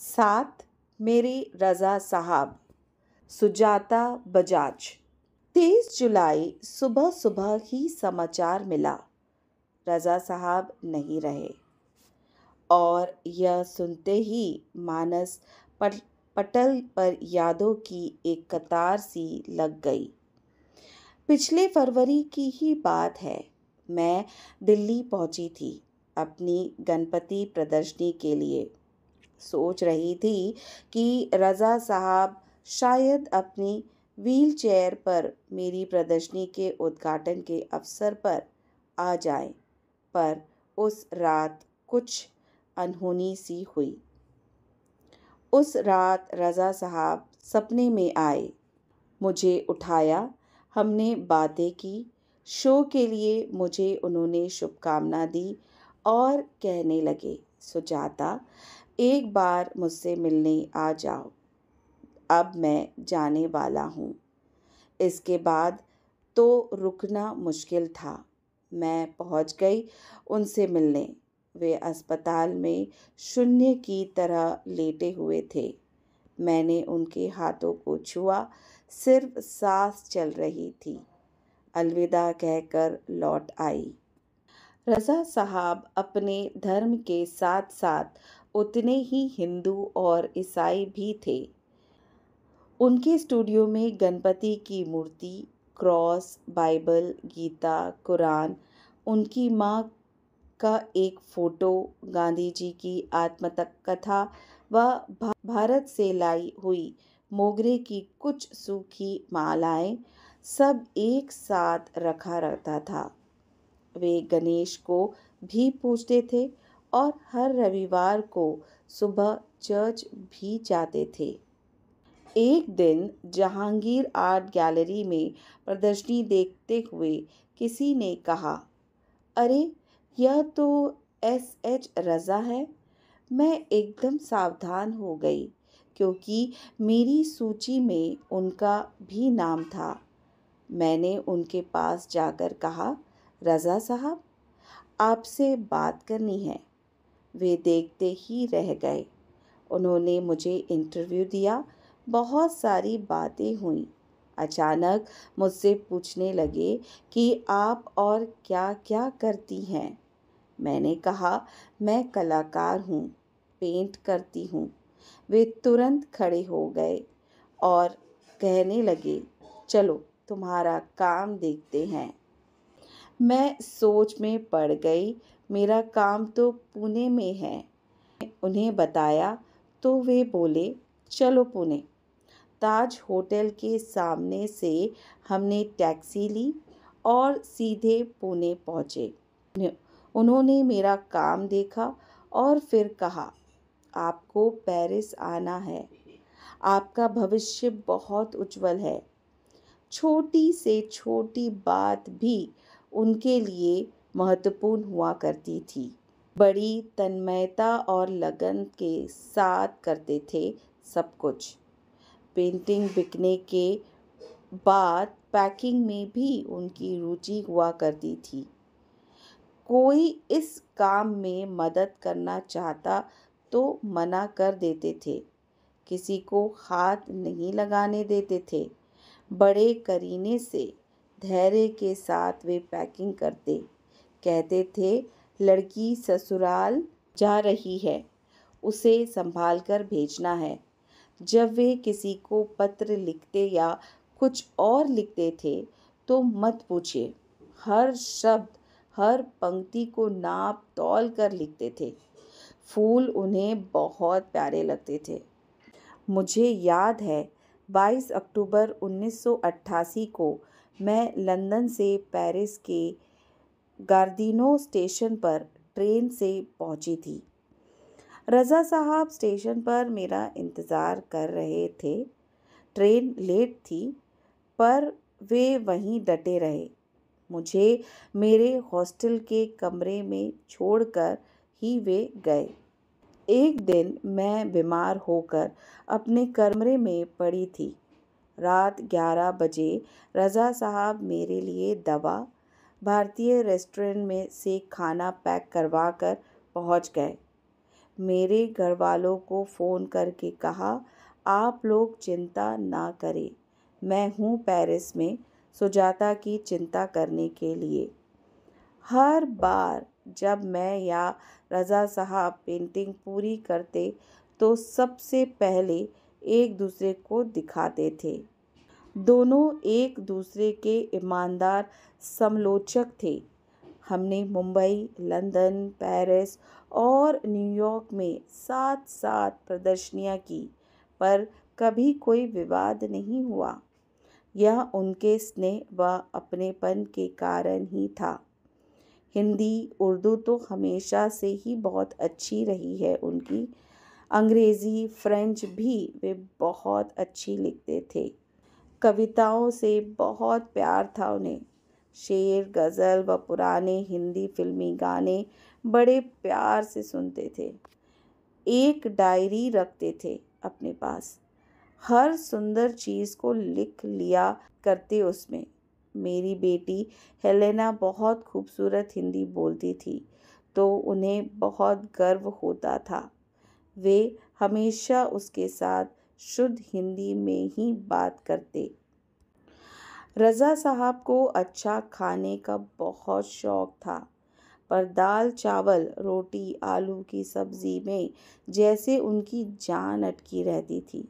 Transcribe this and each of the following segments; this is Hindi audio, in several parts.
सात मेरे रज़ा साहब सुजाता बजाज तेईस जुलाई सुबह सुबह ही समाचार मिला रज़ा साहब नहीं रहे और यह सुनते ही मानस पट पटल पर यादों की एक कतार सी लग गई पिछले फरवरी की ही बात है मैं दिल्ली पहुंची थी अपनी गणपति प्रदर्शनी के लिए सोच रही थी कि रज़ा साहब शायद अपनी व्हील चेयर पर मेरी प्रदर्शनी के उद्घाटन के अवसर पर आ जाए पर उस रात कुछ अनहोनी सी हुई उस रात रज़ा साहब सपने में आए मुझे उठाया हमने बातें की शो के लिए मुझे उन्होंने शुभकामना दी और कहने लगे सुजाता एक बार मुझसे मिलने आ जाओ अब मैं जाने वाला हूँ इसके बाद तो रुकना मुश्किल था मैं पहुँच गई उनसे मिलने वे अस्पताल में शून्य की तरह लेटे हुए थे मैंने उनके हाथों को छुआ सिर्फ सांस चल रही थी अलविदा कहकर लौट आई रज़ा साहब अपने धर्म के साथ साथ उतने ही हिंदू और ईसाई भी थे उनके स्टूडियो में गणपति की मूर्ति क्रॉस बाइबल गीता कुरान उनकी माँ का एक फ़ोटो गांधी जी की आत्मतक कथा व भारत से लाई हुई मोगरे की कुछ सूखी मालाएं सब एक साथ रखा रहता था वे गणेश को भी पूछते थे और हर रविवार को सुबह चर्च भी जाते थे एक दिन जहांगीर आर्ट गैलरी में प्रदर्शनी देखते हुए किसी ने कहा अरे यह तो एस एच रज़ा है मैं एकदम सावधान हो गई क्योंकि मेरी सूची में उनका भी नाम था मैंने उनके पास जाकर कहा रज़ा साहब आपसे बात करनी है वे देखते ही रह गए उन्होंने मुझे इंटरव्यू दिया बहुत सारी बातें हुई अचानक मुझसे पूछने लगे कि आप और क्या क्या करती हैं मैंने कहा मैं कलाकार हूँ पेंट करती हूँ वे तुरंत खड़े हो गए और कहने लगे चलो तुम्हारा काम देखते हैं मैं सोच में पड़ गई मेरा काम तो पुणे में है उन्हें बताया तो वे बोले चलो पुणे ताज होटल के सामने से हमने टैक्सी ली और सीधे पुणे पहुँचे उन्होंने मेरा काम देखा और फिर कहा आपको पेरिस आना है आपका भविष्य बहुत उज्जवल है छोटी से छोटी बात भी उनके लिए महत्वपूर्ण हुआ करती थी बड़ी तन्मयता और लगन के साथ करते थे सब कुछ पेंटिंग बिकने के बाद पैकिंग में भी उनकी रुचि हुआ करती थी कोई इस काम में मदद करना चाहता तो मना कर देते थे किसी को हाथ नहीं लगाने देते थे बड़े करीने से धैर्य के साथ वे पैकिंग करते कहते थे लड़की ससुराल जा रही है उसे संभाल कर भेजना है जब वे किसी को पत्र लिखते या कुछ और लिखते थे तो मत पूछिए हर शब्द हर पंक्ति को नाप तौल कर लिखते थे फूल उन्हें बहुत प्यारे लगते थे मुझे याद है 22 अक्टूबर 1988 को मैं लंदन से पेरिस के गार्दिनो स्टेशन पर ट्रेन से पहुंची थी रज़ा साहब स्टेशन पर मेरा इंतज़ार कर रहे थे ट्रेन लेट थी पर वे वहीं डटे रहे मुझे मेरे हॉस्टल के कमरे में छोड़कर ही वे गए एक दिन मैं बीमार होकर अपने कमरे में पड़ी थी रात 11 बजे रज़ा साहब मेरे लिए दवा भारतीय रेस्टोरेंट में से खाना पैक करवा कर पहुँच गए मेरे घर वालों को फ़ोन करके कहा आप लोग चिंता ना करें मैं हूँ पेरिस में सुजाता की चिंता करने के लिए हर बार जब मैं या रज़ा साहब पेंटिंग पूरी करते तो सबसे पहले एक दूसरे को दिखाते थे दोनों एक दूसरे के ईमानदार समलोचक थे हमने मुंबई लंदन पेरिस और न्यूयॉर्क में साथ साथ प्रदर्शनियाँ की पर कभी कोई विवाद नहीं हुआ यह उनके स्नेह व अपनेपन के कारण ही था हिंदी उर्दू तो हमेशा से ही बहुत अच्छी रही है उनकी अंग्रेज़ी फ्रेंच भी वे बहुत अच्छी लिखते थे कविताओं से बहुत प्यार था उन्हें शेर गज़ल व पुराने हिंदी फिल्मी गाने बड़े प्यार से सुनते थे एक डायरी रखते थे अपने पास हर सुंदर चीज़ को लिख लिया करते उसमें मेरी बेटी हेलेना बहुत खूबसूरत हिंदी बोलती थी तो उन्हें बहुत गर्व होता था वे हमेशा उसके साथ शुद्ध हिंदी में ही बात करते रज़ा साहब को अच्छा खाने का बहुत शौक़ था पर दाल चावल रोटी आलू की सब्ज़ी में जैसे उनकी जान अटकी रहती थी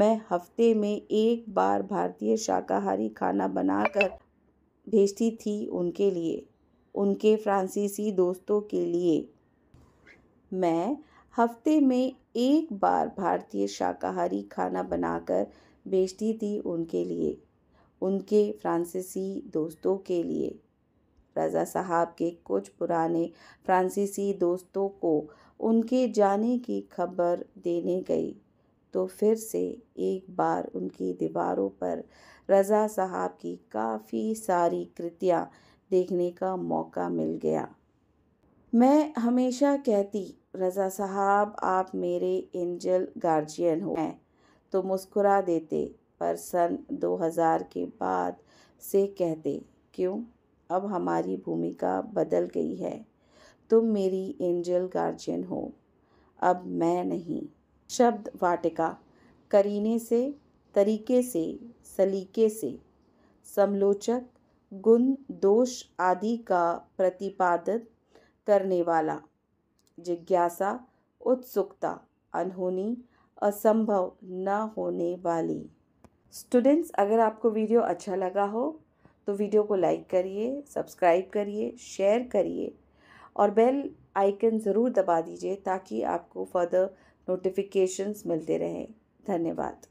मैं हफ्ते में एक बार भारतीय शाकाहारी खाना बनाकर भेजती थी उनके लिए उनके फ्रांसीसी दोस्तों के लिए मैं हफ्ते में एक बार भारतीय शाकाहारी खाना बनाकर बेचती थी उनके लिए उनके फ्रांसीसी दोस्तों के लिए रज़ा साहब के कुछ पुराने फ्रांसीसी दोस्तों को उनके जाने की खबर देने गई तो फिर से एक बार उनकी दीवारों पर रज़ा साहब की काफ़ी सारी कृतियाँ देखने का मौका मिल गया मैं हमेशा कहती रज़ा साहब आप मेरे एंजल गार्जियन हो हैं तो मुस्कुरा देते पर सन 2000 के बाद से कहते क्यों अब हमारी भूमिका बदल गई है तुम मेरी एंजल गार्जियन हो अब मैं नहीं शब्द वाटिका करीने से तरीके से सलीके से समलोचक गुण दोष आदि का प्रतिपादन करने वाला जिज्ञासा उत्सुकता अनहोनी असंभव न होने वाली स्टूडेंट्स अगर आपको वीडियो अच्छा लगा हो तो वीडियो को लाइक करिए सब्सक्राइब करिए शेयर करिए और बेल आइकन ज़रूर दबा दीजिए ताकि आपको फर्दर नोटिफिकेशंस मिलते रहें धन्यवाद